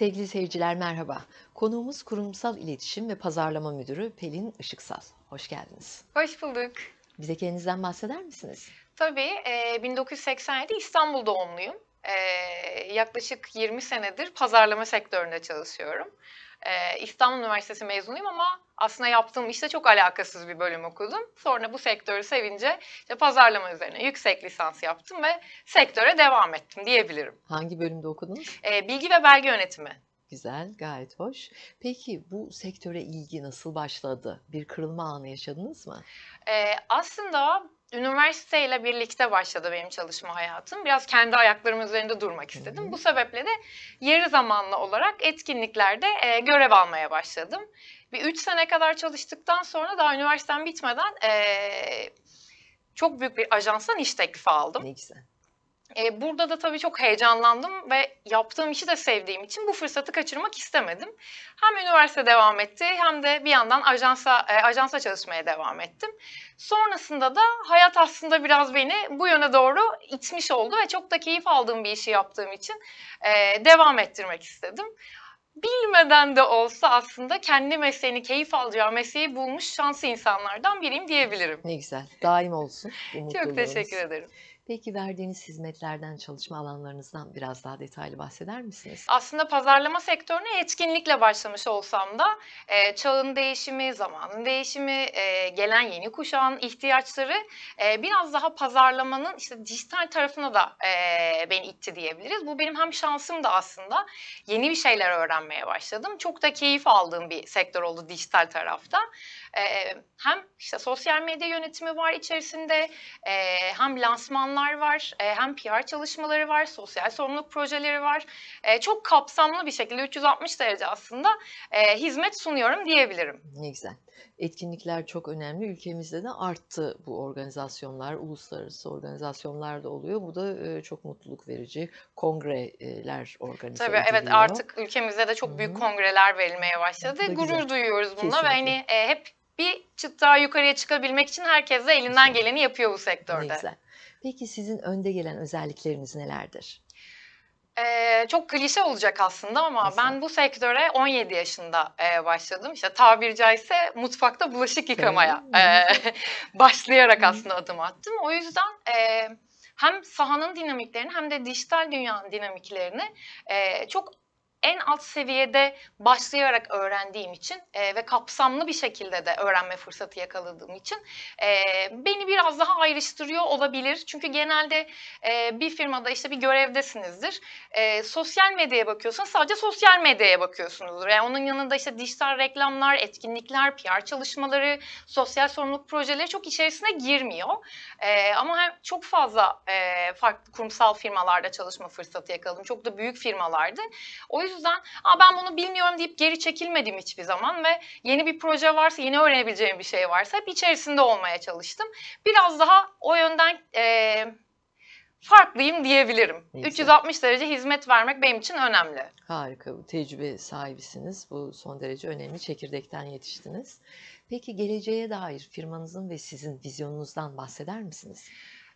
Sevgili seyirciler merhaba. Konuğumuz Kurumsal İletişim ve Pazarlama Müdürü Pelin Işıksal. Hoş geldiniz. Hoş bulduk. Bize kendinizden bahseder misiniz? Tabii. 1987 e, İstanbul doğumluyum. E, yaklaşık 20 senedir pazarlama sektöründe çalışıyorum. Ee, İstanbul Üniversitesi mezunuyum ama aslında yaptığım işte çok alakasız bir bölüm okudum. Sonra bu sektörü sevince işte pazarlama üzerine yüksek lisans yaptım ve sektöre devam ettim diyebilirim. Hangi bölümde okudunuz? Ee, bilgi ve belge yönetimi Güzel, gayet hoş. Peki bu sektöre ilgi nasıl başladı? Bir kırılma anı yaşadınız mı? Ee, aslında üniversiteyle birlikte başladı benim çalışma hayatım. Biraz kendi ayaklarım üzerinde durmak istedim. Hı-hı. Bu sebeple de yarı zamanlı olarak etkinliklerde e, görev almaya başladım. Bir üç sene kadar çalıştıktan sonra daha üniversitem bitmeden e, çok büyük bir ajanstan iş teklifi aldım. Ne güzel. E, burada da tabii çok heyecanlandım ve yaptığım işi de sevdiğim için bu fırsatı kaçırmak istemedim. Hem üniversite devam etti hem de bir yandan ajansa e, ajansa çalışmaya devam ettim. Sonrasında da hayat aslında biraz beni bu yöne doğru itmiş oldu ve çok da keyif aldığım bir işi yaptığım için e, devam ettirmek istedim bilmeden de olsa aslında kendi mesleğini keyif alacağı mesleği bulmuş şanslı insanlardan biriyim diyebilirim. Ne güzel. Daim olsun. Çok teşekkür ederim. Peki verdiğiniz hizmetlerden, çalışma alanlarınızdan biraz daha detaylı bahseder misiniz? Aslında pazarlama sektörüne etkinlikle başlamış olsam da e, çağın değişimi, zamanın değişimi, e, gelen yeni kuşağın ihtiyaçları e, biraz daha pazarlamanın işte dijital tarafına da e, beni itti diyebiliriz. Bu benim hem şansım da aslında yeni bir şeyler öğrenmeye başladım. Çok da keyif aldığım bir sektör oldu dijital tarafta. E, hem işte sosyal medya yönetimi var içerisinde, e, hem lansmanlar var, e, hem PR çalışmaları var, sosyal sorumluluk projeleri var. E, çok kapsamlı bir şekilde 360 derece aslında e, hizmet sunuyorum diyebilirim. Ne güzel. Etkinlikler çok önemli. Ülkemizde de arttı bu organizasyonlar, uluslararası organizasyonlar da oluyor. Bu da e, çok mutluluk verici. Kongreler organize Tabii ediliyor. evet artık ülkemizde de çok büyük Hı-hı. kongreler verilmeye başladı. Gurur duyuyoruz bununla Kesinlikle. ve hani e, hep bir çıt daha yukarıya çıkabilmek için herkes de elinden geleni yapıyor bu sektörde. Ne Peki sizin önde gelen özellikleriniz nelerdir? Ee, çok klişe olacak aslında ama Nasıl? ben bu sektöre 17 yaşında e, başladım. İşte tabiri caizse mutfakta bulaşık yıkamaya e, başlayarak aslında adım attım. O yüzden e, hem sahanın dinamiklerini hem de dijital dünyanın dinamiklerini e, çok en alt seviyede başlayarak öğrendiğim için e, ve kapsamlı bir şekilde de öğrenme fırsatı yakaladığım için e, beni biraz daha ayrıştırıyor olabilir. Çünkü genelde e, bir firmada işte bir görevdesinizdir. E, sosyal medyaya bakıyorsanız sadece sosyal medyaya bakıyorsunuzdur. Yani onun yanında işte dijital reklamlar, etkinlikler, PR çalışmaları, sosyal sorumluluk projeleri çok içerisine girmiyor. E, ama hem çok fazla e, farklı kurumsal firmalarda çalışma fırsatı yakaladım. Çok da büyük firmalardı. O yüzden yüzden Aa, ben bunu bilmiyorum deyip geri çekilmedim hiçbir zaman ve yeni bir proje varsa, yeni öğrenebileceğim bir şey varsa hep içerisinde olmaya çalıştım. Biraz daha o yönden e, farklıyım diyebilirim. Neyse. 360 derece hizmet vermek benim için önemli. Harika, bu tecrübe sahibisiniz. Bu son derece önemli. Çekirdekten yetiştiniz. Peki geleceğe dair firmanızın ve sizin vizyonunuzdan bahseder misiniz?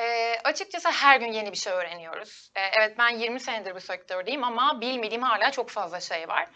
E, açıkçası her gün yeni bir şey öğreniyoruz. E, evet ben 20 senedir bu sektördeyim ama bilmediğim hala çok fazla şey var.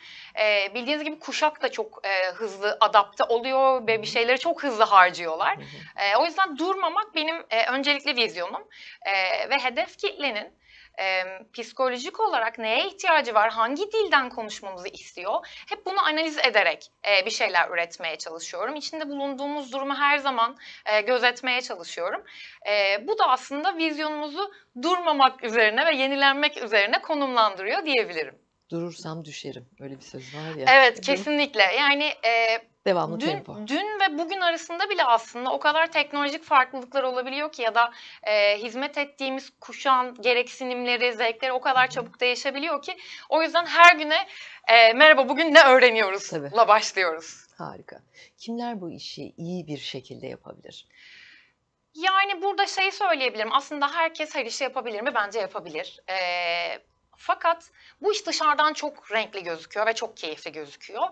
E, bildiğiniz gibi kuşak da çok e, hızlı adapte oluyor ve bir şeyleri çok hızlı harcıyorlar. E, o yüzden durmamak benim e, öncelikli vizyonum e, ve hedef kitlenin e, psikolojik olarak neye ihtiyacı var, hangi dilden konuşmamızı istiyor. Hep bunu analiz ederek e, bir şeyler üretmeye çalışıyorum. İçinde bulunduğumuz durumu her zaman e, gözetmeye çalışıyorum. E, bu da aslında vizyonumuzu durmamak üzerine ve yenilenmek üzerine konumlandırıyor diyebilirim durursam düşerim. Öyle bir söz var ya. Evet kesinlikle. Yani e, Devamlı dün, tempo. Dün ve bugün arasında bile aslında o kadar teknolojik farklılıklar olabiliyor ki ya da e, hizmet ettiğimiz kuşan gereksinimleri, zevkleri o kadar çabuk değişebiliyor ki o yüzden her güne e, merhaba bugün ne öğreniyoruz la başlıyoruz. Harika. Kimler bu işi iyi bir şekilde yapabilir? Yani burada şey söyleyebilirim. Aslında herkes her işi yapabilir mi? Bence yapabilir. Ee, fakat bu iş dışarıdan çok renkli gözüküyor ve çok keyifli gözüküyor.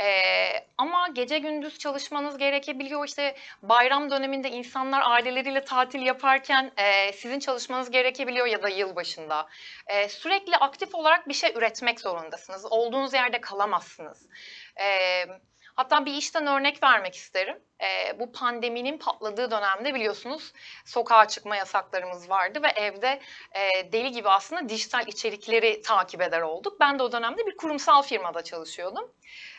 Ee, ama gece gündüz çalışmanız gerekebiliyor. İşte bayram döneminde insanlar aileleriyle tatil yaparken e, sizin çalışmanız gerekebiliyor ya da yılbaşında. E, sürekli aktif olarak bir şey üretmek zorundasınız. Olduğunuz yerde kalamazsınız. Evet Hatta bir işten örnek vermek isterim. E, bu pandeminin patladığı dönemde biliyorsunuz sokağa çıkma yasaklarımız vardı ve evde e, deli gibi aslında dijital içerikleri takip eder olduk. Ben de o dönemde bir kurumsal firmada çalışıyordum.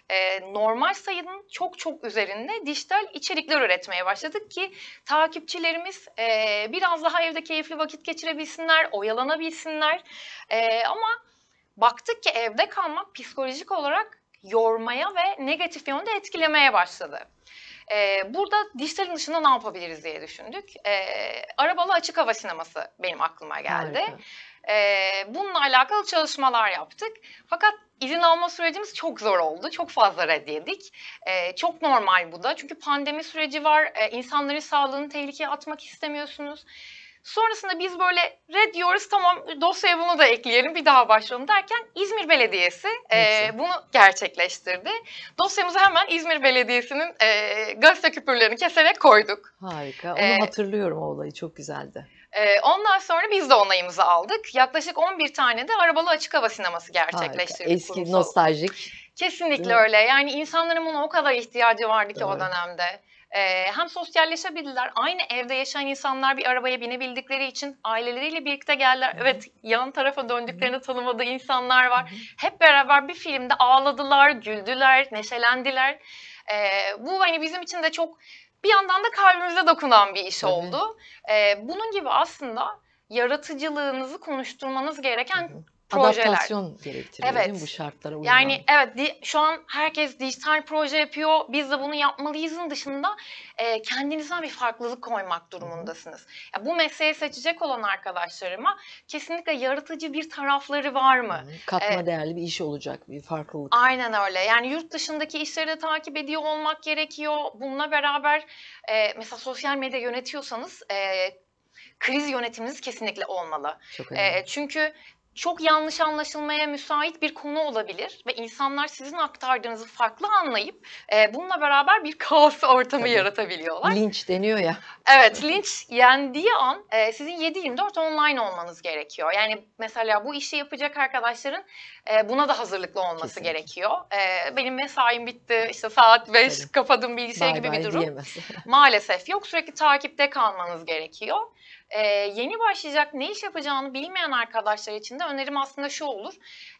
E, normal sayının çok çok üzerinde dijital içerikler üretmeye başladık ki takipçilerimiz e, biraz daha evde keyifli vakit geçirebilsinler, oyalanabilsinler. E, ama baktık ki evde kalmak psikolojik olarak yormaya ve negatif yönde etkilemeye başladı. Ee, burada dişlerin dışında ne yapabiliriz diye düşündük. Ee, arabalı açık hava sineması benim aklıma geldi. Harika. Ee, bununla alakalı çalışmalar yaptık. Fakat izin alma sürecimiz çok zor oldu. Çok fazla reddedik. Ee, çok normal bu da. Çünkü pandemi süreci var. Ee, insanların sağlığını tehlikeye atmak istemiyorsunuz. Sonrasında biz böyle red diyoruz tamam dosyaya bunu da ekleyelim bir daha başlayalım derken İzmir Belediyesi e, bunu gerçekleştirdi. Dosyamızı hemen İzmir Belediyesi'nin e, gazete küpürlerini keserek koyduk. Harika onu ee, hatırlıyorum o olayı çok güzeldi. E, ondan sonra biz de onayımızı aldık. Yaklaşık 11 tane de arabalı açık hava sineması gerçekleştirdik. Harika. Eski kurumsal. nostaljik. Kesinlikle öyle yani insanların buna o kadar ihtiyacı vardı ki Doğru. o dönemde. E, hem sosyalleşebildiler. Aynı evde yaşayan insanlar bir arabaya binebildikleri için aileleriyle birlikte geldiler. Evet yan tarafa döndüklerini tanımadığı insanlar var. Hep beraber bir filmde ağladılar, güldüler, neşelendiler. E, bu hani bizim için de çok bir yandan da kalbimize dokunan bir iş oldu. E, bunun gibi aslında yaratıcılığınızı konuşturmanız gereken projeler. Adaptasyon gerektiriyor evet. değil mi bu şartlara uyumlu? Yani evet di- şu an herkes dijital proje yapıyor. Biz de bunu yapmalıyızın dışında e, kendinizden bir farklılık koymak durumundasınız. Ya, bu mesleği seçecek olan arkadaşlarıma kesinlikle yaratıcı bir tarafları var mı? Hı, katma ee, değerli bir iş olacak bir farklılık. Aynen öyle. Yani yurt dışındaki işleri de takip ediyor olmak gerekiyor. Bununla beraber e, mesela sosyal medya yönetiyorsanız e, kriz yönetiminiz kesinlikle olmalı. Çok E, çünkü çok yanlış anlaşılmaya müsait bir konu olabilir ve insanlar sizin aktardığınızı farklı anlayıp e, bununla beraber bir kaos ortamı Tabii. yaratabiliyorlar. Linç deniyor ya. Evet, linç yendiği an e, sizin 7/24 online olmanız gerekiyor. Yani mesela bu işi yapacak arkadaşların e, buna da hazırlıklı olması Kesinlikle. gerekiyor. E, benim mesaim bitti, işte saat 5 Tabii. kapadım bilgisayar gibi bir durum. Diyemez. Maalesef yok. Sürekli takipte kalmanız gerekiyor. Ee, yeni başlayacak ne iş yapacağını bilmeyen arkadaşlar için de önerim aslında şu olur.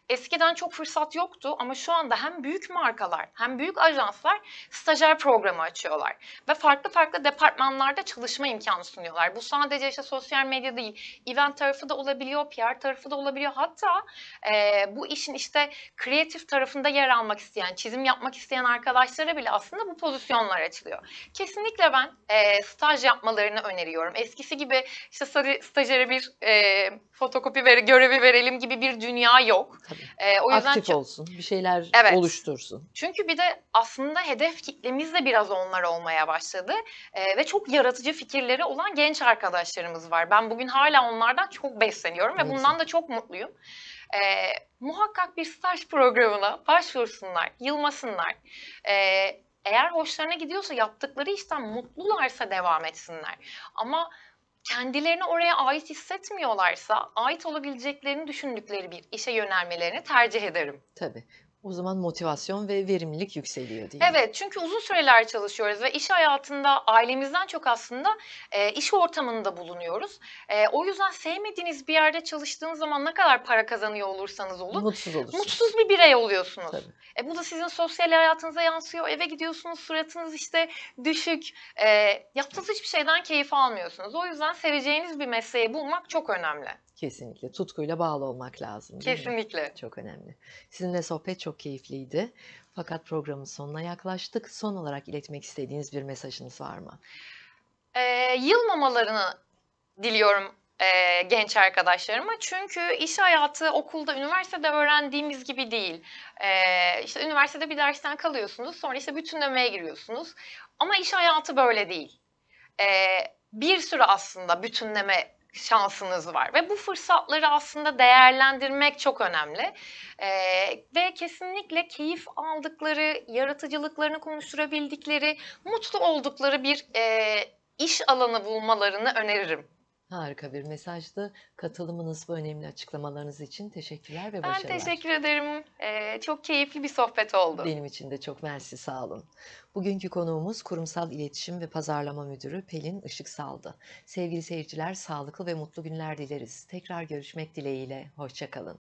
Eskiden çok fırsat yoktu ama şu anda hem büyük markalar hem büyük ajanslar stajyer programı açıyorlar. Ve farklı farklı departmanlarda çalışma imkanı sunuyorlar. Bu sadece işte sosyal medya değil, event tarafı da olabiliyor, PR tarafı da olabiliyor. Hatta e, bu işin işte kreatif tarafında yer almak isteyen, çizim yapmak isteyen arkadaşlara bile aslında bu pozisyonlar açılıyor. Kesinlikle ben e, staj yapmalarını öneriyorum. Eskisi gibi işte stajyere bir e, fotokopi ver, görevi verelim gibi bir dünya yok. Tabii. E, o yüzden Aktif olsun, bir şeyler evet. oluştursun. Çünkü bir de aslında hedef kitlemiz de biraz onlar olmaya başladı. E, ve çok yaratıcı fikirleri olan genç arkadaşlarımız var. Ben bugün hala onlardan çok besleniyorum ve bundan da çok mutluyum. E, muhakkak bir staj programına başvursunlar, yılmasınlar. E, eğer hoşlarına gidiyorsa yaptıkları işten mutlularsa devam etsinler. Ama kendilerini oraya ait hissetmiyorlarsa ait olabileceklerini düşündükleri bir işe yönelmelerini tercih ederim. Tabii. O zaman motivasyon ve verimlilik yükseliyor diye. Evet çünkü uzun süreler çalışıyoruz ve iş hayatında ailemizden çok aslında e, iş ortamında bulunuyoruz. E, o yüzden sevmediğiniz bir yerde çalıştığınız zaman ne kadar para kazanıyor olursanız olun. Mutsuz olursunuz. Mutsuz bir birey oluyorsunuz. Tabii. E, bu da sizin sosyal hayatınıza yansıyor. Eve gidiyorsunuz suratınız işte düşük. E, yaptığınız hiçbir şeyden keyif almıyorsunuz. O yüzden seveceğiniz bir mesleği bulmak çok önemli. Kesinlikle tutkuyla bağlı olmak lazım. Kesinlikle. Çok önemli. Sizinle sohbet çok keyifliydi. Fakat programın sonuna yaklaştık. Son olarak iletmek istediğiniz bir mesajınız var mı? Ee, yılmamalarını diliyorum e, genç arkadaşlarıma. Çünkü iş hayatı okulda, üniversitede öğrendiğimiz gibi değil. E, işte üniversitede bir dersten kalıyorsunuz, sonra işte bütünlemeye giriyorsunuz. Ama iş hayatı böyle değil. E, bir sürü aslında bütünleme şansınız var ve bu fırsatları aslında değerlendirmek çok önemli ee, ve kesinlikle keyif aldıkları, yaratıcılıklarını konuşturabildikleri, mutlu oldukları bir e, iş alanı bulmalarını öneririm. Harika bir mesajdı. Katılımınız bu önemli açıklamalarınız için teşekkürler ve başarılar. Ben teşekkür ederim. Ee, çok keyifli bir sohbet oldu. Benim için de çok mersi sağ olun. Bugünkü konuğumuz Kurumsal İletişim ve Pazarlama Müdürü Pelin Işık saldı. Sevgili seyirciler sağlıklı ve mutlu günler dileriz. Tekrar görüşmek dileğiyle. Hoşçakalın.